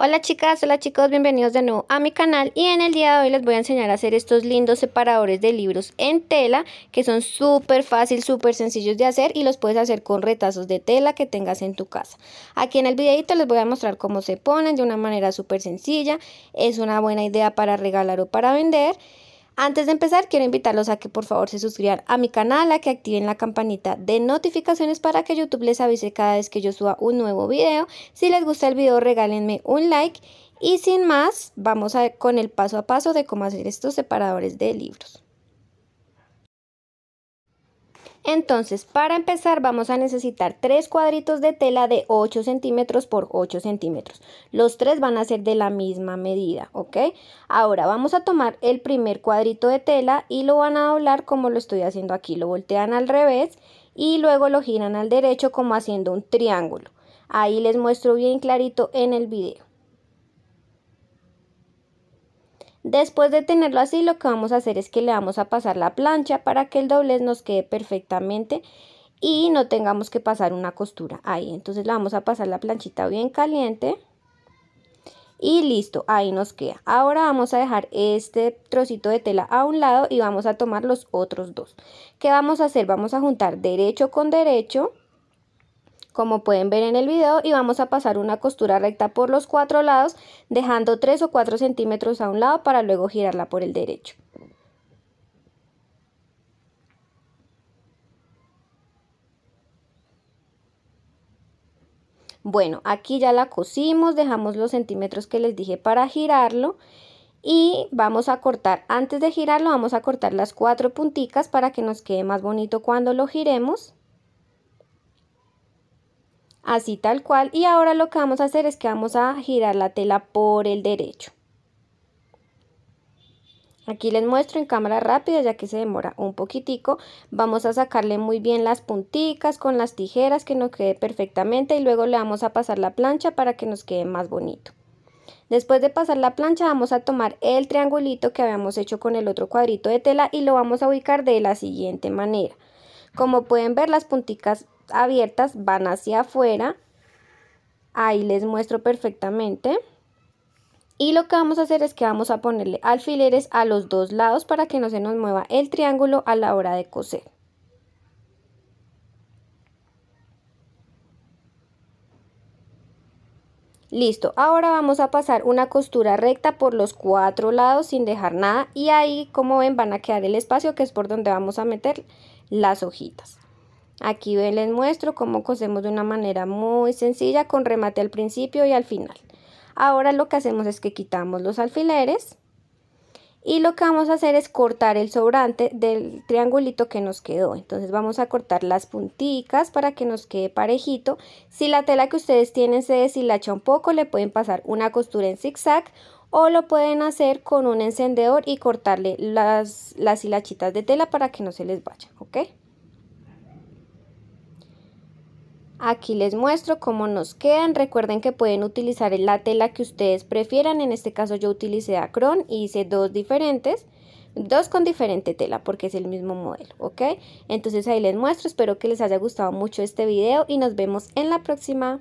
Hola chicas, hola chicos, bienvenidos de nuevo a mi canal y en el día de hoy les voy a enseñar a hacer estos lindos separadores de libros en tela que son súper fácil, súper sencillos de hacer y los puedes hacer con retazos de tela que tengas en tu casa. Aquí en el videito les voy a mostrar cómo se ponen de una manera súper sencilla, es una buena idea para regalar o para vender antes de empezar, quiero invitarlos a que por favor se suscriban a mi canal, a que activen la campanita de notificaciones para que YouTube les avise cada vez que yo suba un nuevo video. Si les gusta el video, regálenme un like. Y sin más, vamos a ver con el paso a paso de cómo hacer estos separadores de libros. Entonces, para empezar vamos a necesitar tres cuadritos de tela de 8 centímetros por 8 centímetros. Los tres van a ser de la misma medida, ¿ok? Ahora vamos a tomar el primer cuadrito de tela y lo van a doblar como lo estoy haciendo aquí. Lo voltean al revés y luego lo giran al derecho como haciendo un triángulo. Ahí les muestro bien clarito en el video. Después de tenerlo así, lo que vamos a hacer es que le vamos a pasar la plancha para que el doblez nos quede perfectamente y no tengamos que pasar una costura ahí. Entonces le vamos a pasar la planchita bien caliente y listo, ahí nos queda. Ahora vamos a dejar este trocito de tela a un lado y vamos a tomar los otros dos. ¿Qué vamos a hacer? Vamos a juntar derecho con derecho como pueden ver en el video y vamos a pasar una costura recta por los cuatro lados dejando 3 o 4 centímetros a un lado para luego girarla por el derecho. Bueno, aquí ya la cosimos, dejamos los centímetros que les dije para girarlo y vamos a cortar, antes de girarlo vamos a cortar las cuatro punticas para que nos quede más bonito cuando lo giremos así tal cual y ahora lo que vamos a hacer es que vamos a girar la tela por el derecho. Aquí les muestro en cámara rápida ya que se demora un poquitico. Vamos a sacarle muy bien las punticas con las tijeras que nos quede perfectamente y luego le vamos a pasar la plancha para que nos quede más bonito. Después de pasar la plancha vamos a tomar el triangulito que habíamos hecho con el otro cuadrito de tela y lo vamos a ubicar de la siguiente manera. Como pueden ver las punticas abiertas van hacia afuera. Ahí les muestro perfectamente. Y lo que vamos a hacer es que vamos a ponerle alfileres a los dos lados para que no se nos mueva el triángulo a la hora de coser. Listo, ahora vamos a pasar una costura recta por los cuatro lados sin dejar nada y ahí como ven van a quedar el espacio que es por donde vamos a meter las hojitas. Aquí les muestro cómo cosemos de una manera muy sencilla con remate al principio y al final. Ahora lo que hacemos es que quitamos los alfileres y lo que vamos a hacer es cortar el sobrante del triangulito que nos quedó. Entonces vamos a cortar las punticas para que nos quede parejito. Si la tela que ustedes tienen se deshilacha un poco, le pueden pasar una costura en zigzag o lo pueden hacer con un encendedor y cortarle las, las hilachitas de tela para que no se les vaya, ¿ok? Aquí les muestro cómo nos quedan. Recuerden que pueden utilizar la tela que ustedes prefieran. En este caso yo utilicé Acron y hice dos diferentes. Dos con diferente tela porque es el mismo modelo, ¿ok? Entonces ahí les muestro. Espero que les haya gustado mucho este video y nos vemos en la próxima.